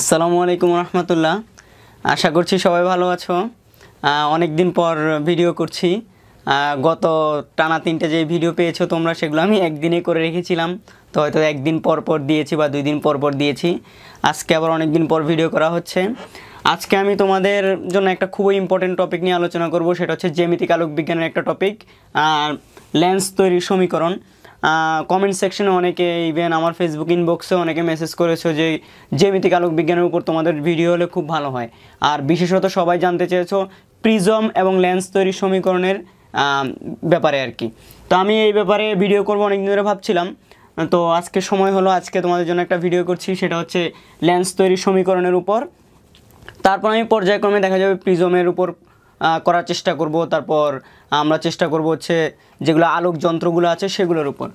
আসসালামু আলাইকুম রহমতুল্লাহ আশা করছি সবাই ভালো আছো অনেক দিন পর ভিডিও করছি গত টানা তিনটে যে ভিডিও পেয়েছো তোমরা সেগুলো আমি একদিনে করে রেখেছিলাম তো হয়তো একদিন পর পর দিয়েছি বা দুই দিন পর পর দিয়েছি আজকে আবার অনেক দিন পর ভিডিও করা হচ্ছে আজকে আমি তোমাদের জন্য একটা খুবই ইম্পর্টেন্ট টপিক নিয়ে আলোচনা করব সেটা হচ্ছে জ্যামিতিক আলোক বিজ্ঞানের একটা টপিক আর ল্যান্স তৈরির সমীকরণ কমেন্ট সেকশনে অনেকে ইভেন আমার ফেসবুক ইনবক্সে অনেকে মেসেজ করেছো যে জ্যামিতিক আলোক বিজ্ঞানের উপর তোমাদের ভিডিও হলে খুব ভালো হয় আর বিশেষত সবাই জানতে চেয়েছো প্রিজম এবং লেন্স তৈরির সমীকরণের ব্যাপারে আর কি তো আমি এই ব্যাপারে ভিডিও করবো দিন ধরে ভাবছিলাম তো আজকে সময় হলো আজকে তোমাদের জন্য একটা ভিডিও করছি সেটা হচ্ছে লেন্স তৈরির সমীকরণের উপর তারপর আমি পর্যায়ক্রমে দেখা যাবে প্রিজমের উপর করার চেষ্টা করব তারপর আমরা চেষ্টা করব হচ্ছে যেগুলো আলোক যন্ত্রগুলো আছে সেগুলোর উপর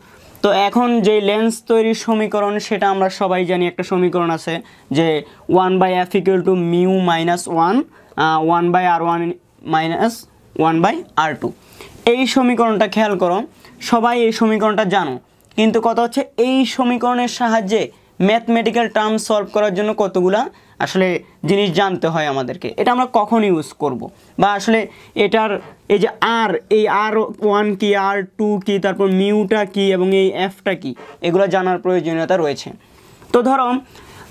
তো এখন যে লেন্স তৈরির সমীকরণ সেটা আমরা সবাই জানি একটা সমীকরণ আছে যে one by F equal to mu minus one one by R one minus one by R two এই সমীকরণটা খেয়াল করো সবাই এই সমীকরণটা জানো কিন্তু কথা হচ্ছে এই সমীকরণের সাহায্যে ম্যাথমেটিক্যাল টার্ম সলভ করার জন্য কতগুলা আসলে জিনিস জানতে হয় আমাদেরকে এটা আমরা কখন ইউজ করব। বা আসলে এটার এই যে আর এই আর ওয়ান কি আর টু কি তারপর মিউটা কি এবং এই এফটা কি এগুলো জানার প্রয়োজনীয়তা রয়েছে তো ধরো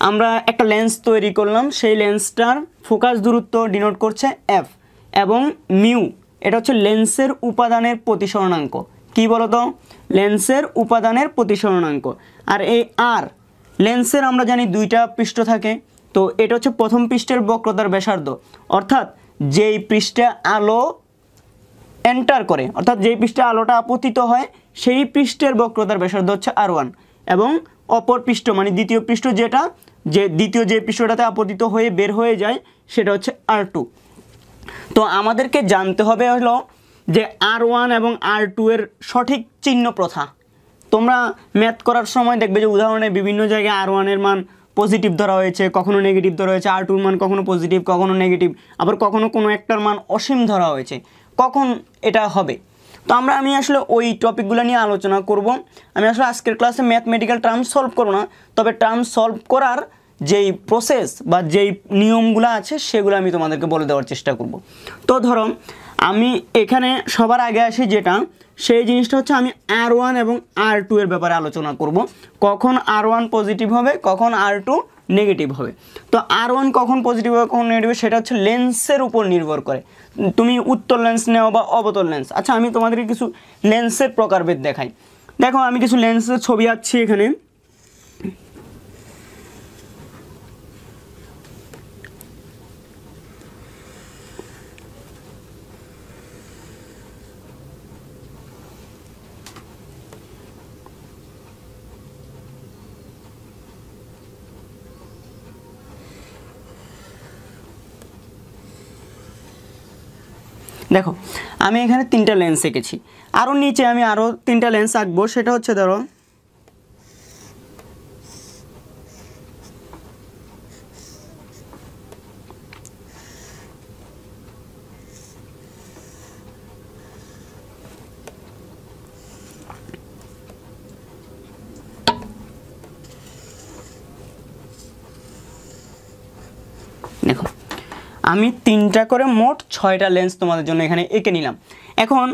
আমরা একটা লেন্স তৈরি করলাম সেই লেন্সটার ফোকাস দূরত্ব ডিনোট করছে এফ এবং মিউ এটা হচ্ছে লেন্সের উপাদানের প্রতিসরণাঙ্ক কি বলতো লেন্সের উপাদানের প্রতিসরণাঙ্ক আর এই আর লেন্সের আমরা জানি দুইটা পৃষ্ঠ থাকে তো এটা হচ্ছে প্রথম পৃষ্ঠের বক্রতার ব্যাসার্ধ অর্থাৎ যেই পৃষ্ঠে আলো এন্টার করে অর্থাৎ যেই পৃষ্ঠে আলোটা আপতিত হয় সেই পৃষ্ঠের বক্রতার ব্যাসার্ধ হচ্ছে আর ওয়ান এবং অপর পৃষ্ঠ মানে দ্বিতীয় পৃষ্ঠ যেটা যে দ্বিতীয় যে পৃষ্ঠটাতে আপতিত হয়ে বের হয়ে যায় সেটা হচ্ছে আর টু তো আমাদেরকে জানতে হবে হলো যে আর ওয়ান এবং আর টু এর সঠিক চিহ্ন প্রথা তোমরা ম্যাথ করার সময় দেখবে যে উদাহরণে বিভিন্ন জায়গায় আর ওয়ানের মান পজিটিভ ধরা হয়েছে কখনো নেগেটিভ ধরা হয়েছে আর টুর মান কখনো পজিটিভ কখনো নেগেটিভ আবার কখনো কোনো একটার মান অসীম ধরা হয়েছে কখন এটা হবে তো আমরা আমি আসলে ওই টপিকগুলো নিয়ে আলোচনা করব আমি আসলে আজকের ক্লাসে ম্যাথমেটিক্যাল টার্ম সলভ করব না তবে টার্ম সলভ করার যেই প্রসেস বা যেই নিয়মগুলো আছে সেগুলো আমি তোমাদেরকে বলে দেওয়ার চেষ্টা করব তো ধরো আমি এখানে সবার আগে আসি যেটা সেই জিনিসটা হচ্ছে আমি আর ওয়ান এবং আর টু এর ব্যাপারে আলোচনা করব কখন আর ওয়ান পজিটিভ হবে কখন আর টু নেগেটিভ হবে তো আর ওয়ান কখন পজিটিভ হবে কখন নেগেটিভ হবে সেটা হচ্ছে লেন্সের উপর নির্ভর করে তুমি উত্তর লেন্স নেও বা অবতল লেন্স আচ্ছা আমি তোমাদেরকে কিছু লেন্সের প্রকারভেদ দেখাই দেখো আমি কিছু লেন্সের ছবি আঁকছি এখানে দেখো আমি এখানে তিনটা লেন্স এঁকেছি আরও নিচে আমি আরও তিনটা লেন্স আঁকবো সেটা হচ্ছে ধরো দেখো আমি তিনটা করে মোট ছয়টা লেন্স তোমাদের জন্য এখানে এঁকে নিলাম এখন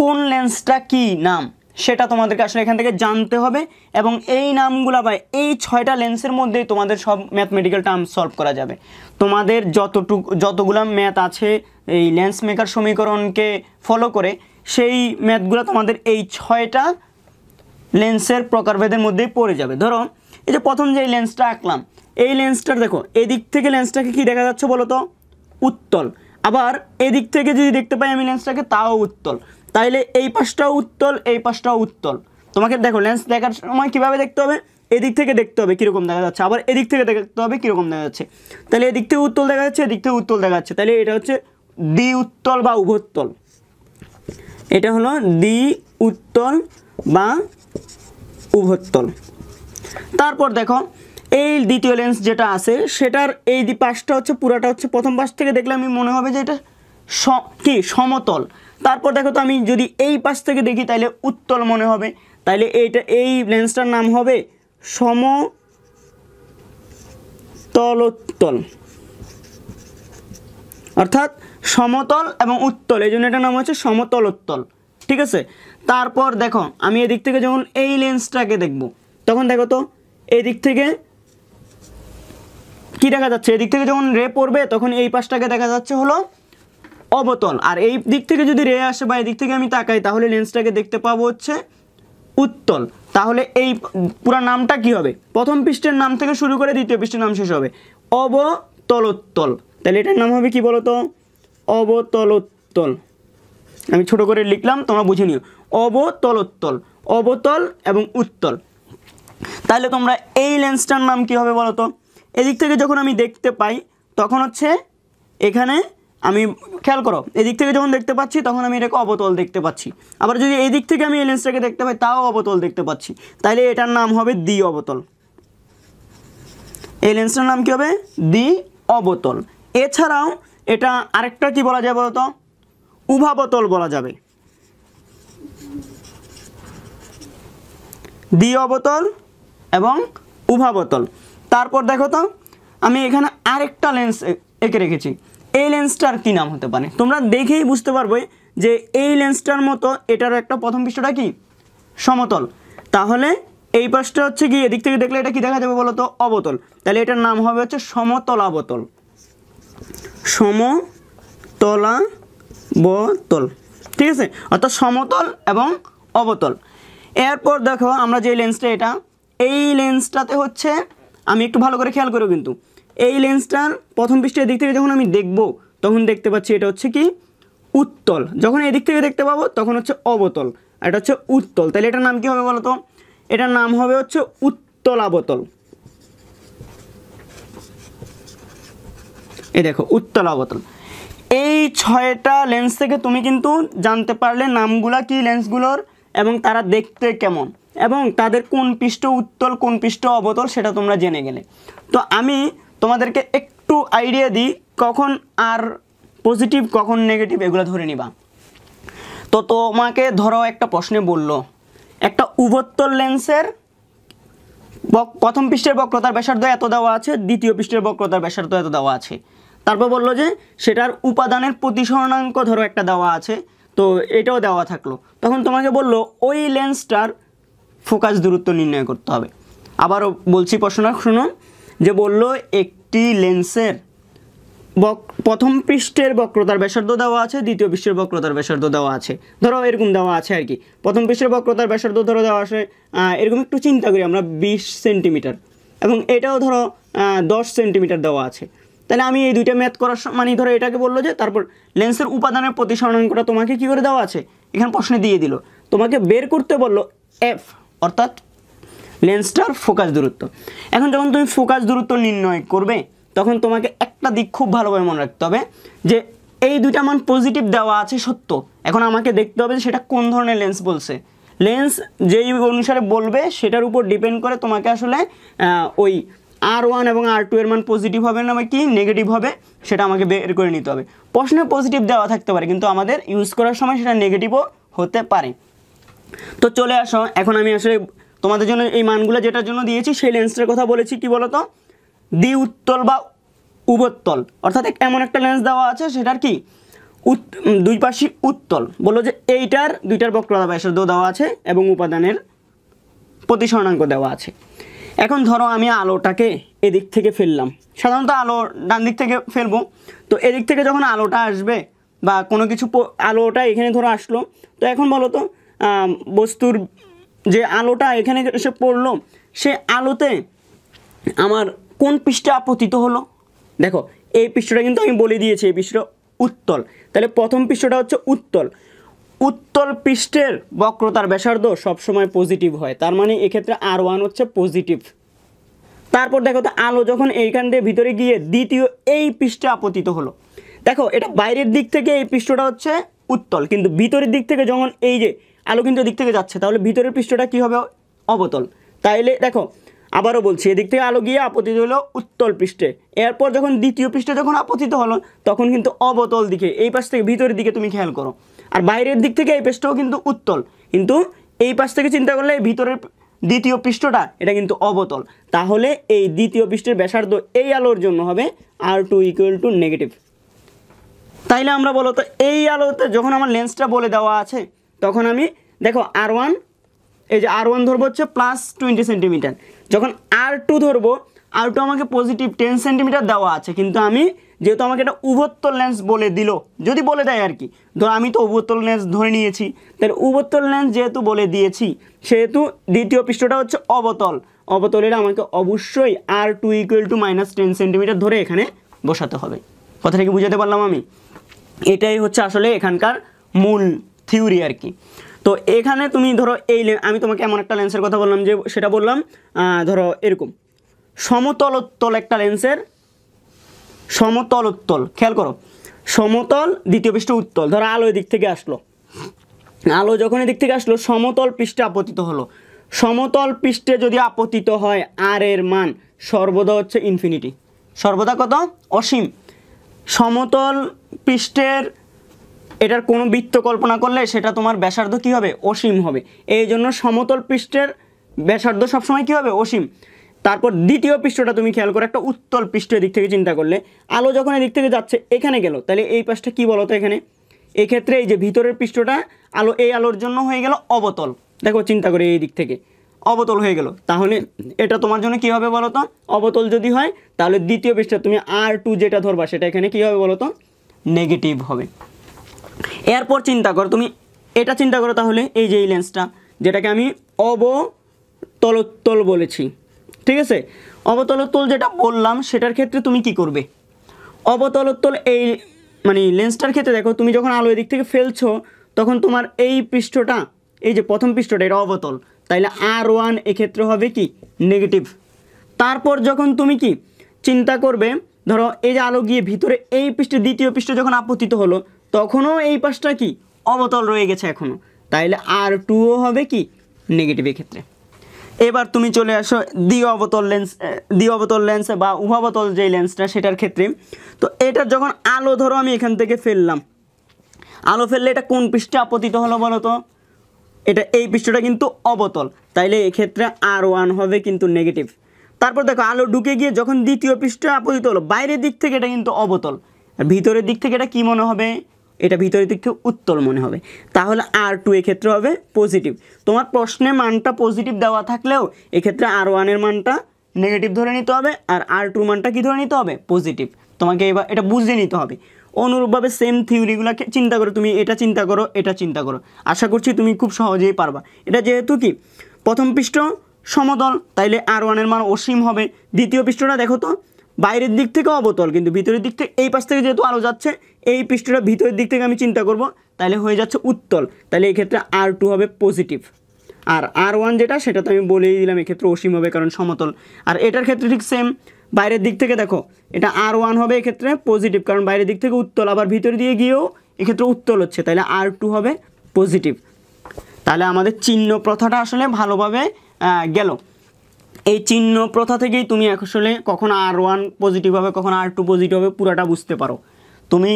কোন লেন্সটা কি নাম সেটা তোমাদেরকে আসলে এখান থেকে জানতে হবে এবং এই নামগুলা বা এই ছয়টা লেন্সের মধ্যেই তোমাদের সব ম্যাথমেটিক্যাল টার্ম সলভ করা যাবে তোমাদের যতটুকু যতগুলো ম্যাথ আছে এই লেন্স মেকার সমীকরণকে ফলো করে সেই ম্যাথগুলো তোমাদের এই ছয়টা লেন্সের প্রকারভেদের মধ্যেই পড়ে যাবে ধরো এই যে প্রথম যে লেন্সটা আঁকলাম এই লেন্সটার দেখো এদিক থেকে লেন্সটাকে কি দেখা যাচ্ছে বলো তো উত্তল আবার এদিক থেকে যদি দেখতে পাই আমি লেন্সটাকে তাও উত্তল তাইলে এই পাশটাও উত্তল এই পাশটাও উত্তল তোমাকে দেখো লেন্স দেখার সময় কীভাবে দেখতে হবে এদিক থেকে দেখতে হবে কীরকম দেখা যাচ্ছে আবার এদিক থেকে দেখতে হবে কীরকম দেখা যাচ্ছে তাহলে এদিক থেকে উত্তল দেখা যাচ্ছে এদিক থেকে উত্তল দেখা যাচ্ছে তাহলে এটা হচ্ছে দ্বি উত্তল বা উভত্তল এটা হলো দ্বি উত্তল বা উভত্তল তারপর দেখো এই দ্বিতীয় লেন্স যেটা আছে সেটার এই পাশটা হচ্ছে পুরাটা হচ্ছে প্রথম পাশ থেকে দেখলে আমি মনে হবে যে এটা কি সমতল তারপর দেখো তো আমি যদি এই পাশ থেকে দেখি তাহলে উত্তল মনে হবে তাহলে এইটা এই লেন্সটার নাম হবে সম তলোত্তল অর্থাৎ সমতল এবং উত্তল এই জন্য এটার নাম হচ্ছে সমতলোত্তল ঠিক আছে তারপর দেখো আমি এদিক থেকে যখন এই লেন্সটাকে দেখব তখন দেখো তো এদিক থেকে কি দেখা যাচ্ছে এদিক থেকে যখন রে পড়বে তখন এই পাশটাকে দেখা যাচ্ছে হলো অবতল আর এই দিক থেকে যদি রে আসে বা এদিক থেকে আমি তাকাই তাহলে লেন্সটাকে দেখতে পাবো হচ্ছে উত্তল তাহলে এই পুরো নামটা কি হবে প্রথম পৃষ্ঠের নাম থেকে শুরু করে দ্বিতীয় পৃষ্ঠের নাম শেষ হবে অবতলোত্তল তাহলে এটার নাম হবে কি বলতো অবতলোত্তল আমি ছোট করে লিখলাম তোমরা বুঝে নিও অবতলোত্তল অবতল এবং উত্তল তাহলে তোমরা এই লেন্সটার নাম কি হবে বলো তো এদিক থেকে যখন আমি দেখতে পাই তখন হচ্ছে এখানে আমি খেয়াল করো এদিক থেকে যখন দেখতে পাচ্ছি তখন আমি এটাকে অবতল দেখতে পাচ্ছি আবার যদি এদিক থেকে আমি এই লেন্সটাকে দেখতে পাই তাও অবতল দেখতে পাচ্ছি তাহলে এটার নাম হবে দ্বি অবতল লেন্সটার নাম কী হবে দ্বি অবতল এছাড়াও এটা আরেকটা কি বলা যায় বলতো উভাবতল বলা যাবে দ্বি অবতল এবং উভাবতল তারপর দেখো তো আমি এখানে আরেকটা লেন্স এঁকে রেখেছি এই লেন্সটার কী নাম হতে পারে তোমরা দেখেই বুঝতে পারবে যে এই লেন্সটার মতো এটার একটা প্রথম পৃষ্ঠটা কি সমতল তাহলে এই পাশটা হচ্ছে কি এদিক থেকে দেখলে এটা কি দেখা যাবে বলো তো অবতল তাহলে এটার নাম হবে হচ্ছে সমতল অবতল সমতলা বতল ঠিক আছে অর্থাৎ সমতল এবং অবতল এরপর দেখো আমরা যে লেন্সটা এটা এই লেন্সটাতে হচ্ছে আমি একটু ভালো করে খেয়াল করবো কিন্তু এই লেন্সটার প্রথম পৃষ্ঠের দিক থেকে যখন আমি দেখব তখন দেখতে পাচ্ছি এটা হচ্ছে কি উত্তল যখন এই দিক থেকে দেখতে পাবো তখন হচ্ছে অবতল আর এটা হচ্ছে উত্তল তাহলে এটার নাম কি হবে বলো তো এটার নাম হবে হচ্ছে উত্তলাবতল এই দেখো উত্তলাবতল এই ছয়টা লেন্স থেকে তুমি কিন্তু জানতে পারলে নামগুলা কি লেন্সগুলোর এবং তারা দেখতে কেমন এবং তাদের কোন পৃষ্ঠ উত্তল কোন পৃষ্ঠ অবতল সেটা তোমরা জেনে গেলে তো আমি তোমাদেরকে একটু আইডিয়া দিই কখন আর পজিটিভ কখন নেগেটিভ এগুলো ধরে নিবা তো তোমাকে ধরো একটা প্রশ্নে বলল একটা উভত্তল লেন্সের প্রথম পৃষ্ঠের বক্রতার ব্যাসার্ধ এত দেওয়া আছে দ্বিতীয় পৃষ্ঠের বক্রতার ব্যাসার্ধ এত দেওয়া আছে তারপর বললো যে সেটার উপাদানের প্রতিসরণাঙ্ক ধরো একটা দেওয়া আছে তো এটাও দেওয়া থাকলো তখন তোমাকে বললো ওই লেন্সটার ফোকাস দূরত্ব নির্ণয় করতে হবে আবারও বলছি প্রশ্নটা শুনুন যে বলল একটি লেন্সের বক প্রথম পৃষ্ঠের বক্রতার ব্যাসার্ধ দেওয়া আছে দ্বিতীয় পৃষ্ঠের বক্রতার ব্যাসার্ধ দেওয়া আছে ধরো এরকম দেওয়া আছে আর কি প্রথম পৃষ্ঠের বক্রতার ব্যাসার্ধ ধরো দেওয়া আছে এরকম একটু চিন্তা করি আমরা বিশ সেন্টিমিটার এবং এটাও ধরো দশ সেন্টিমিটার দেওয়া আছে তাহলে আমি এই দুইটা ম্যাথ করার মানে ধরো এটাকে বললো যে তারপর লেন্সের উপাদানের করা তোমাকে কী করে দেওয়া আছে এখানে প্রশ্নে দিয়ে দিল তোমাকে বের করতে বললো এফ অর্থাৎ লেন্সটার ফোকাস দূরত্ব এখন যখন তুমি ফোকাস দূরত্ব নির্ণয় করবে তখন তোমাকে একটা দিক খুব ভালোভাবে মনে রাখতে হবে যে এই দুইটা মান পজিটিভ দেওয়া আছে সত্য এখন আমাকে দেখতে হবে যে সেটা কোন ধরনের লেন্স বলছে লেন্স যেই অনুসারে বলবে সেটার উপর ডিপেন্ড করে তোমাকে আসলে ওই আর ওয়ান এবং আর টু এর মান পজিটিভ হবে না কি নেগেটিভ হবে সেটা আমাকে বের করে নিতে হবে প্রশ্নে পজিটিভ দেওয়া থাকতে পারে কিন্তু আমাদের ইউজ করার সময় সেটা নেগেটিভও হতে পারে তো চলে আসো এখন আমি আসলে তোমাদের জন্য এই মানগুলো যেটার জন্য দিয়েছি সেই লেন্সটার কথা বলেছি কি বলতো দ্বি উত্তল বা উবত্তল অর্থাৎ এমন একটা লেন্স দেওয়া আছে সেটার কি দুই পাশি উত্তল বললো যে এইটার দুইটার বক্রতা ব্যাসার্ধ দেওয়া আছে এবং উপাদানের প্রতিসরণাঙ্ক দেওয়া আছে এখন ধরো আমি আলোটাকে এদিক থেকে ফেললাম সাধারণত আলো ডান দিক থেকে ফেলবো তো এদিক থেকে যখন আলোটা আসবে বা কোনো কিছু আলোটা এখানে ধরো আসলো তো এখন বলো তো বস্তুর যে আলোটা এখানে এসে পড়লো সে আলোতে আমার কোন পৃষ্ঠে আপতিত হলো দেখো এই পৃষ্ঠটা কিন্তু আমি বলে দিয়েছি এই পৃষ্ঠটা উত্তল তাহলে প্রথম পৃষ্ঠটা হচ্ছে উত্তল উত্তল পৃষ্ঠের বক্রতার ব্যাসার্ধ সবসময় পজিটিভ হয় তার মানে এক্ষেত্রে আর ওয়ান হচ্ছে পজিটিভ তারপর দেখো তো আলো যখন এইখান দিয়ে ভিতরে গিয়ে দ্বিতীয় এই পৃষ্ঠে আপতিত হলো দেখো এটা বাইরের দিক থেকে এই পৃষ্ঠটা হচ্ছে উত্তল কিন্তু ভিতরের দিক থেকে যখন এই যে আলো কিন্তু এদিক থেকে যাচ্ছে তাহলে ভিতরের পৃষ্ঠটা কি হবে অবতল তাইলে দেখো আবারও বলছি এদিক থেকে আলো গিয়ে আপতিত হলো উত্তল পৃষ্ঠে এরপর যখন দ্বিতীয় পৃষ্ঠে যখন আপতিত হলো তখন কিন্তু অবতল দিকে এই পাশ থেকে ভিতরের দিকে তুমি খেয়াল করো আর বাইরের দিক থেকে এই পৃষ্ঠও কিন্তু উত্তল কিন্তু এই পাশ থেকে চিন্তা করলে ভিতরের দ্বিতীয় পৃষ্ঠটা এটা কিন্তু অবতল তাহলে এই দ্বিতীয় পৃষ্ঠের ব্যাসার্ধ এই আলোর জন্য হবে R two equal to negative তাইলে আমরা বলতো এই আলোতে যখন আমার লেন্সটা বলে দেওয়া আছে তখন আমি দেখো আর ওয়ান এই যে আর ওয়ান ধরবো হচ্ছে প্লাস টোয়েন্টি সেন্টিমিটার যখন আর টু ধরবো আর টু আমাকে পজিটিভ টেন সেন্টিমিটার দেওয়া আছে কিন্তু আমি যেহেতু আমাকে এটা উভত্তর লেন্স বলে দিল যদি বলে দেয় আর কি ধর আমি তো উভত্তর লেন্স ধরে নিয়েছি তাহলে উভত্তর লেন্স যেহেতু বলে দিয়েছি সেহেতু দ্বিতীয় পৃষ্ঠটা হচ্ছে অবতল অবতলের আমাকে অবশ্যই R two equal to minus ten centimetre ধরে এখানে বসাতে হবে কথাটা কি বুঝাতে পারলাম আমি এটাই হচ্ছে আসলে এখানকার মূল থিওরি আর কি তো এখানে তুমি ধরো এই আমি তোমাকে এমন একটা লেন্সের কথা বললাম যে সেটা বললাম ধরো এরকম সমতলোত্তল একটা লেন্সের সমতলোত্তল খেয়াল করো সমতল দ্বিতীয় পৃষ্ঠ উত্তল ধরো আলো এদিক থেকে আসলো আলো যখন এদিক থেকে আসলো সমতল পৃষ্ঠে আপতিত হলো সমতল পৃষ্ঠে যদি আপতিত হয় আর এর মান সর্বদা হচ্ছে ইনফিনিটি সর্বদা কত অসীম সমতল পৃষ্ঠের এটার কোনো বৃত্ত কল্পনা করলে সেটা তোমার ব্যাসার্ধ কী হবে অসীম হবে এই জন্য সমতল পৃষ্ঠের ব্যাসার্ধ সবসময় কী হবে অসীম তারপর দ্বিতীয় পৃষ্ঠটা তুমি খেয়াল করো একটা উত্তল পৃষ্ঠের দিক থেকে চিন্তা করলে আলো যখন এদিক থেকে যাচ্ছে এখানে গেল তাহলে এই পাশটা কী বলো তো এখানে এক্ষেত্রে এই যে ভিতরের পৃষ্ঠটা আলো এই আলোর জন্য হয়ে গেল অবতল দেখো চিন্তা করে এই দিক থেকে অবতল হয়ে গেল তাহলে এটা তোমার জন্য কী হবে বলো তো অবতল যদি হয় তাহলে দ্বিতীয় পৃষ্ঠা তুমি আর টু যেটা ধরবা সেটা এখানে কী হবে বলো তো নেগেটিভ হবে এরপর চিন্তা করো তুমি এটা চিন্তা করো তাহলে এই যে এই লেন্সটা যেটাকে আমি অবতলোত্তল বলেছি ঠিক আছে অবতলোত্তল যেটা বললাম সেটার ক্ষেত্রে তুমি কি করবে অবতলোত্তল এই মানে লেন্সটার ক্ষেত্রে দেখো তুমি যখন আলো এদিক থেকে ফেলছো তখন তোমার এই পৃষ্ঠটা এই যে প্রথম পৃষ্ঠটা এটা অবতল তাইলে আর ওয়ান এক্ষেত্রে হবে কি নেগেটিভ তারপর যখন তুমি কি চিন্তা করবে ধরো এই যে আলো গিয়ে ভিতরে এই পৃষ্ঠে দ্বিতীয় পৃষ্ঠ যখন আপতিত হলো তখনও এই পাশটা কি অবতল রয়ে গেছে এখনও তাইলে আর টুও হবে কি নেগেটিভের ক্ষেত্রে এবার তুমি চলে আসো দ্বি অবতল লেন্স দ্বি অবতল লেন্স বা উভাবতল যে লেন্সটা সেটার ক্ষেত্রে তো এটার যখন আলো ধরো আমি এখান থেকে ফেললাম আলো ফেললে এটা কোন পৃষ্ঠে আপতিত হলো বলো তো এটা এই পৃষ্ঠটা কিন্তু অবতল তাইলে এক্ষেত্রে আর ওয়ান হবে কিন্তু নেগেটিভ তারপর দেখো আলো ঢুকে গিয়ে যখন দ্বিতীয় পৃষ্ঠে আপতিত হলো বাইরের দিক থেকে এটা কিন্তু অবতল আর ভিতরের দিক থেকে এটা কী মনে হবে এটা ভিতরের দিক থেকে উত্তল মনে হবে তাহলে আর টু এক্ষেত্রে হবে পজিটিভ তোমার প্রশ্নের মানটা পজিটিভ দেওয়া থাকলেও এক্ষেত্রে আর ওয়ানের মানটা নেগেটিভ ধরে নিতে হবে আর আর টুর মানটা কী ধরে নিতে হবে পজিটিভ তোমাকে এবার এটা বুঝে নিতে হবে অনুরূপভাবে সেম থিওরিগুলোকে চিন্তা করো তুমি এটা চিন্তা করো এটা চিন্তা করো আশা করছি তুমি খুব সহজেই পারবা এটা যেহেতু কি প্রথম পৃষ্ঠ সমতল তাইলে আর ওয়ানের মান অসীম হবে দ্বিতীয় পৃষ্ঠটা দেখো তো বাইরের দিক থেকে অবতল কিন্তু ভিতরের দিক থেকে এই পাশ থেকে যেহেতু আলো যাচ্ছে এই পৃষ্ঠটা ভিতরের দিক থেকে আমি চিন্তা করব তাহলে হয়ে যাচ্ছে উত্তল তাহলে এক্ষেত্রে আর টু হবে পজিটিভ আর আর ওয়ান যেটা সেটা তো আমি বলেই দিলাম এক্ষেত্রে অসীম হবে কারণ সমতল আর এটার ক্ষেত্রে ঠিক সেম বাইরের দিক থেকে দেখো এটা আর ওয়ান হবে এক্ষেত্রে পজিটিভ কারণ বাইরের দিক থেকে উত্তল আবার ভিতর দিয়ে গিয়েও এক্ষেত্রে উত্তল হচ্ছে তাহলে আর টু হবে পজিটিভ তাহলে আমাদের চিহ্ন প্রথাটা আসলে ভালোভাবে গেল এই চিহ্ন প্রথা থেকেই তুমি আসলে কখন আর ওয়ান পজিটিভ হবে কখন আর টু পজিটিভ হবে পুরাটা বুঝতে পারো তুমি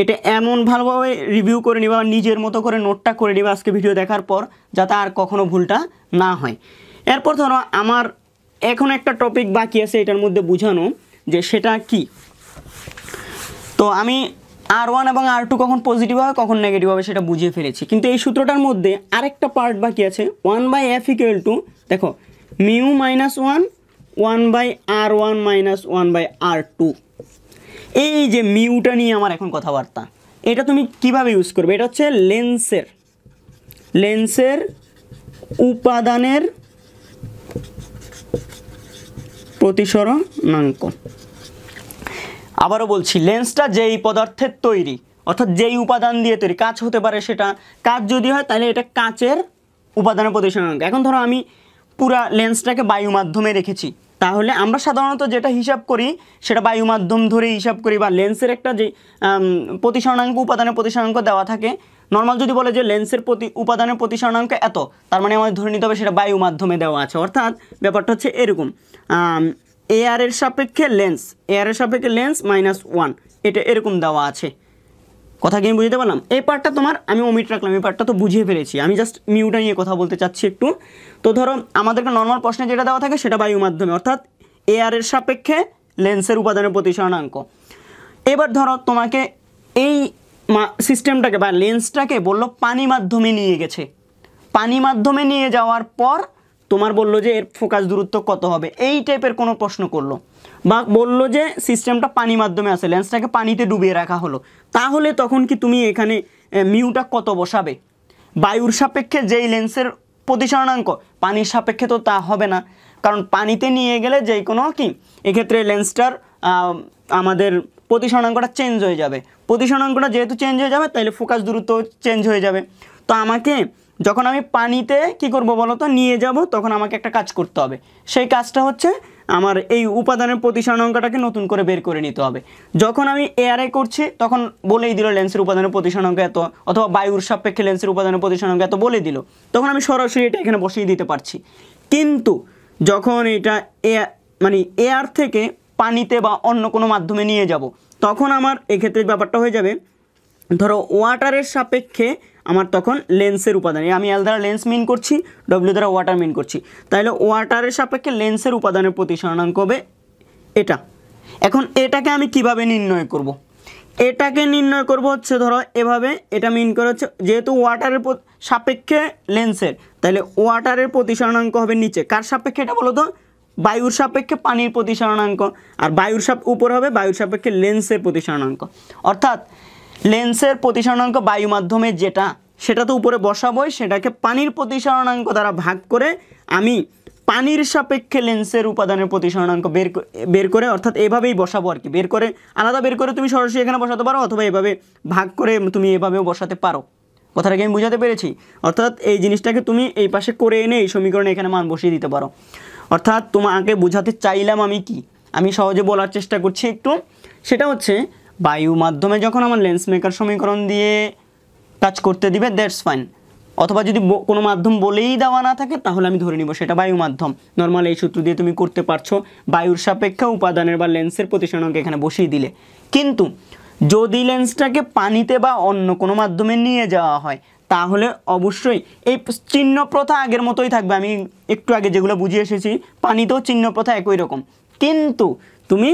এটা এমন ভালোভাবে রিভিউ করে নিবা নিজের মতো করে নোটটা করে নিবা আজকে ভিডিও দেখার পর যাতে আর কখনো ভুলটা না হয় এরপর ধরো আমার এখন একটা টপিক বাকি আছে এটার মধ্যে বুঝানো যে সেটা কি তো আমি আর ওয়ান এবং আর টু কখন পজিটিভ হবে কখন নেগেটিভ হবে সেটা বুঝিয়ে ফেলেছি কিন্তু এই সূত্রটার মধ্যে আরেকটা পার্ট বাকি আছে one by F equal to দেখো mu minus one one by R one minus one by R two এই যে মিউটা নিয়ে আমার এখন কথাবার্তা এটা তুমি কিভাবে ইউজ করবে এটা হচ্ছে লেন্সের লেন্সের উপাদানের প্রতিসরণাঙ্ক আবারও বলছি লেন্সটা যেই পদার্থের তৈরি অর্থাৎ যেই উপাদান দিয়ে তৈরি কাঁচ হতে পারে সেটা কাঁচ যদি হয় তাহলে এটা কাঁচের উপাদানের প্রতিসরণাঙ্ক এখন ধরো আমি পুরা লেন্সটাকে বায়ু মাধ্যমে রেখেছি তাহলে আমরা সাধারণত যেটা হিসাব করি সেটা বায়ু মাধ্যম ধরে হিসাব করি বা লেন্সের একটা যে প্রতিসরণাঙ্ক উপাদানের প্রতিসরণাঙ্ক দেওয়া থাকে নর্মাল যদি বলে যে লেন্সের প্রতি উপাদানের প্রতিসরণাঙ্ক এত তার মানে আমাদের ধরে নিতে হবে সেটা বায়ু মাধ্যমে দেওয়া আছে অর্থাৎ ব্যাপারটা হচ্ছে এরকম এয়ারের সাপেক্ষে লেন্স এয়ারের সাপেক্ষে লেন্স মাইনাস ওয়ান এটা এরকম দেওয়া আছে কথা কি আমি বুঝতে পারলাম এই পার্টটা তোমার আমি ওমিট রাখলাম এই পার্টটা তো বুঝিয়ে ফেলেছি আমি জাস্ট মিউটা নিয়ে কথা বলতে চাচ্ছি একটু তো ধরো আমাদেরকে নর্মাল প্রশ্নে যেটা দেওয়া থাকে সেটা বায়ু মাধ্যমে অর্থাৎ এয়ারের সাপেক্ষে লেন্সের উপাদানের প্রতিসরণাঙ্ক এবার ধরো তোমাকে এই সিস্টেমটাকে বা লেন্সটাকে বললো পানি মাধ্যমে নিয়ে গেছে পানি মাধ্যমে নিয়ে যাওয়ার পর তোমার বললো যে এর ফোকাস দূরত্ব কত হবে এই টাইপের কোনো প্রশ্ন করলো বা বললো যে সিস্টেমটা পানি মাধ্যমে আছে লেন্সটাকে পানিতে ডুবিয়ে রাখা হলো তাহলে তখন কি তুমি এখানে মিউটা কত বসাবে বায়ুর সাপেক্ষে যেই লেন্সের প্রতিসরণাঙ্ক পানির সাপেক্ষে তো তা হবে না কারণ পানিতে নিয়ে গেলে যে কোনো কি এক্ষেত্রে লেন্সটার আমাদের প্রতিসরণাঙ্কটা চেঞ্জ হয়ে যাবে প্রতিসরণাঙ্কটা যেহেতু চেঞ্জ হয়ে যাবে তাহলে ফোকাস দূরত্ব চেঞ্জ হয়ে যাবে তো আমাকে যখন আমি পানিতে কি করব বলো তো নিয়ে যাব তখন আমাকে একটা কাজ করতে হবে সেই কাজটা হচ্ছে আমার এই উপাদানের প্রতিসরণ অঙ্কটাকে নতুন করে বের করে নিতে হবে যখন আমি এআরআই করছি তখন বলেই দিল লেন্সের উপাদানের প্রতিসরণ অঙ্ক এত অথবা বায়ুর সাপেক্ষে লেন্সের উপাদানের প্রতিসরণ অঙ্ক এত বলে দিল তখন আমি সরাসরি এটা এখানে বসিয়ে দিতে পারছি কিন্তু যখন এটা এয়ার মানে এয়ার থেকে পানিতে বা অন্য কোনো মাধ্যমে নিয়ে যাব তখন আমার এক্ষেত্রে ব্যাপারটা হয়ে যাবে ধরো ওয়াটারের সাপেক্ষে আমার তখন লেন্সের উপাদান আমি এল দ্বারা লেন্স মিন করছি ডব্লিউ দ্বারা ওয়াটার মিন করছি তাহলে ওয়াটারের সাপেক্ষে লেন্সের উপাদানের প্রতিসরণাঙ্ক হবে এটা এখন এটাকে আমি কিভাবে নির্ণয় করব। এটাকে নির্ণয় করব হচ্ছে ধরো এভাবে এটা মিন করা হচ্ছে যেহেতু ওয়াটারের সাপেক্ষে লেন্সের তাহলে ওয়াটারের প্রতিসরণাঙ্ক হবে নিচে কার সাপেক্ষে এটা বলো তো বায়ুর সাপেক্ষে পানির প্রতিসরণাঙ্ক আর বায়ুর সাপ উপর হবে বায়ুর সাপেক্ষে লেন্সের প্রতিসরণাঙ্ক অর্থাৎ লেন্সের প্রতিসরণাঙ্ক বায়ু মাধ্যমে যেটা সেটা তো উপরে বসাবোই সেটাকে পানির প্রতিসরণাঙ্ক দ্বারা ভাগ করে আমি পানির সাপেক্ষে লেন্সের উপাদানের প্রতিসরণাঙ্ক বের বের করে অর্থাৎ এভাবেই বসাবো আর কি বের করে আলাদা বের করে তুমি সরাসরি এখানে বসাতে পারো অথবা এভাবে ভাগ করে তুমি এভাবেও বসাতে পারো কথাটাকে আমি বুঝাতে পেরেছি অর্থাৎ এই জিনিসটাকে তুমি এই পাশে করে এনে এই সমীকরণে এখানে মান বসিয়ে দিতে পারো অর্থাৎ তোমাকে বোঝাতে চাইলাম আমি কি আমি সহজে বলার চেষ্টা করছি একটু সেটা হচ্ছে বায়ু মাধ্যমে যখন আমার লেন্স মেকার সমীকরণ দিয়ে কাজ করতে দিবে দ্যাটস ফাইন অথবা যদি কোনো মাধ্যম বলেই দেওয়া না থাকে তাহলে আমি ধরে নিব সেটা বায়ু মাধ্যম নর্মাল এই সূত্র দিয়ে তুমি করতে পারছো বায়ুর সাপেক্ষে উপাদানের বা লেন্সের প্রতিষ্ঠানকে এখানে বসিয়ে দিলে কিন্তু যদি লেন্সটাকে পানিতে বা অন্য কোনো মাধ্যমে নিয়ে যাওয়া হয় তাহলে অবশ্যই এই চিহ্ন প্রথা আগের মতোই থাকবে আমি একটু আগে যেগুলো বুঝিয়ে এসেছি পানিতেও চিহ্ন প্রথা একই রকম কিন্তু তুমি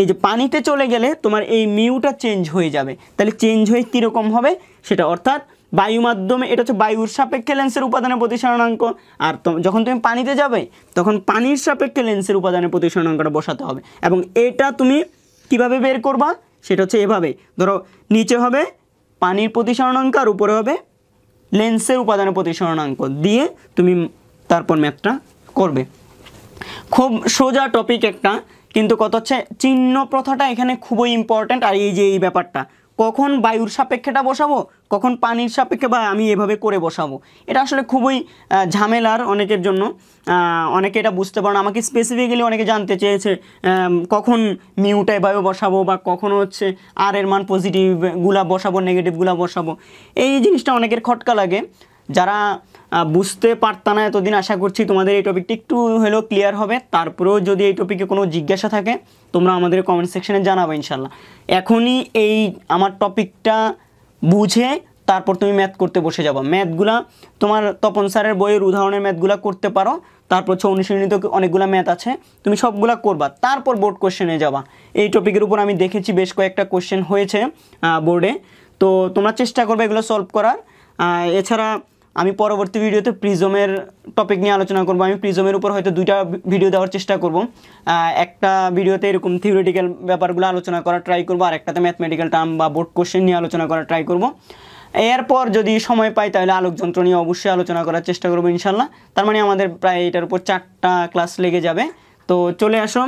এই যে পানিতে চলে গেলে তোমার এই মিউটা চেঞ্জ হয়ে যাবে তাহলে চেঞ্জ হয়ে কীরকম হবে সেটা অর্থাৎ বায়ু মাধ্যমে এটা হচ্ছে বায়ুর সাপেক্ষে লেন্সের উপাদানের প্রতিসরণাঙ্ক আর যখন তুমি পানিতে যাবে তখন পানির সাপেক্ষে লেন্সের উপাদানের প্রতিসরণাঙ্কটা বসাতে হবে এবং এটা তুমি কিভাবে বের করবা সেটা হচ্ছে এভাবে ধরো নিচে হবে পানির প্রতিসরণাঙ্ক আর উপরে হবে লেন্সের উপাদানের প্রতিসরণাঙ্ক দিয়ে তুমি তারপর ম্যাথটা করবে খুব সোজা টপিক একটা কিন্তু কত হচ্ছে চিহ্ন প্রথাটা এখানে খুবই ইম্পর্ট্যান্ট আর এই যে এই ব্যাপারটা কখন বায়ুর সাপেক্ষেটা বসাবো কখন পানির সাপেক্ষে বা আমি এভাবে করে বসাবো এটা আসলে খুবই ঝামেলার অনেকের জন্য অনেকে এটা বুঝতে পারে আমাকে স্পেসিফিক্যালি অনেকে জানতে চেয়েছে কখন নিউটায় বায়ু বসাবো বা কখন হচ্ছে আর এর মান পজিটিভগুলা বসাবো নেগেটিভগুলা বসাবো এই জিনিসটা অনেকের খটকা লাগে যারা বুঝতে পারত না এতদিন আশা করছি তোমাদের এই টপিকটি একটু হলেও ক্লিয়ার হবে তারপরেও যদি এই টপিকে কোনো জিজ্ঞাসা থাকে তোমরা আমাদের কমেন্ট সেকশানে জানাবে ইনশাল্লাহ এখনই এই আমার টপিকটা বুঝে তারপর তুমি ম্যাথ করতে বসে যাবো ম্যাথগুলা তোমার তপন স্যারের বইয়ের উদাহরণের ম্যাথগুলা করতে পারো তারপর হচ্ছে তো অনেকগুলো ম্যাথ আছে তুমি সবগুলা করবা তারপর বোর্ড কোশ্চেনে যাবা এই টপিকের উপর আমি দেখেছি বেশ কয়েকটা কোশ্চেন হয়েছে বোর্ডে তো তোমরা চেষ্টা করবে এগুলো সলভ করার এছাড়া আমি পরবর্তী ভিডিওতে প্রিজমের টপিক নিয়ে আলোচনা করব আমি প্রিজমের উপর হয়তো দুইটা ভিডিও দেওয়ার চেষ্টা করব একটা ভিডিওতে এরকম থিওরিটিক্যাল ব্যাপারগুলো আলোচনা করা ট্রাই করব আর একটাতে ম্যাথমেটিক্যাল টার্ম বা বোর্ড কোশ্চেন নিয়ে আলোচনা করা ট্রাই করব এরপর যদি সময় পাই তাহলে আলোকযন্ত্র নিয়ে অবশ্যই আলোচনা করার চেষ্টা করবো ইনশাল্লাহ তার মানে আমাদের প্রায় এটার উপর চারটা ক্লাস লেগে যাবে তো চলে আসো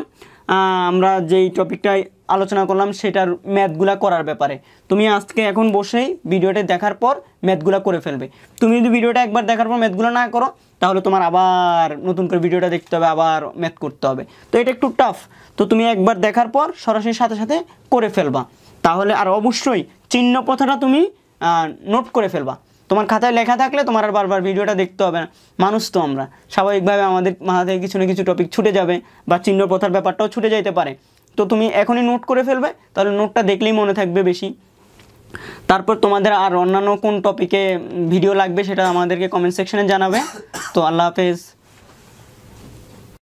আমরা যেই টপিকটায় আলোচনা করলাম সেটার ম্যাথগুলা করার ব্যাপারে তুমি আজকে এখন বসেই ভিডিওটা দেখার পর ম্যাথগুলা করে ফেলবে তুমি যদি ভিডিওটা একবার দেখার পর ম্যাথগুলো না করো তাহলে তোমার আবার নতুন করে ভিডিওটা দেখতে হবে আবার ম্যাথ করতে হবে তো এটা একটু টাফ তো তুমি একবার দেখার পর সরাসরি সাথে সাথে করে ফেলবা তাহলে আর অবশ্যই চিহ্ন পথাটা তুমি নোট করে ফেলবা তোমার খাতায় লেখা থাকলে তোমার আর বারবার ভিডিওটা দেখতে হবে না মানুষ তো আমরা স্বাভাবিকভাবে আমাদের মাথা থেকে কিছু না কিছু টপিক ছুটে যাবে বা চিহ্ন পথার ব্যাপারটাও ছুটে যাইতে পারে তো তুমি এখনই নোট করে ফেলবে তাহলে নোটটা দেখলেই মনে থাকবে বেশি তারপর তোমাদের আর অন্যান্য কোন টপিকে ভিডিও লাগবে সেটা আমাদেরকে কমেন্ট সেকশনে জানাবে তো আল্লাহ হাফেজ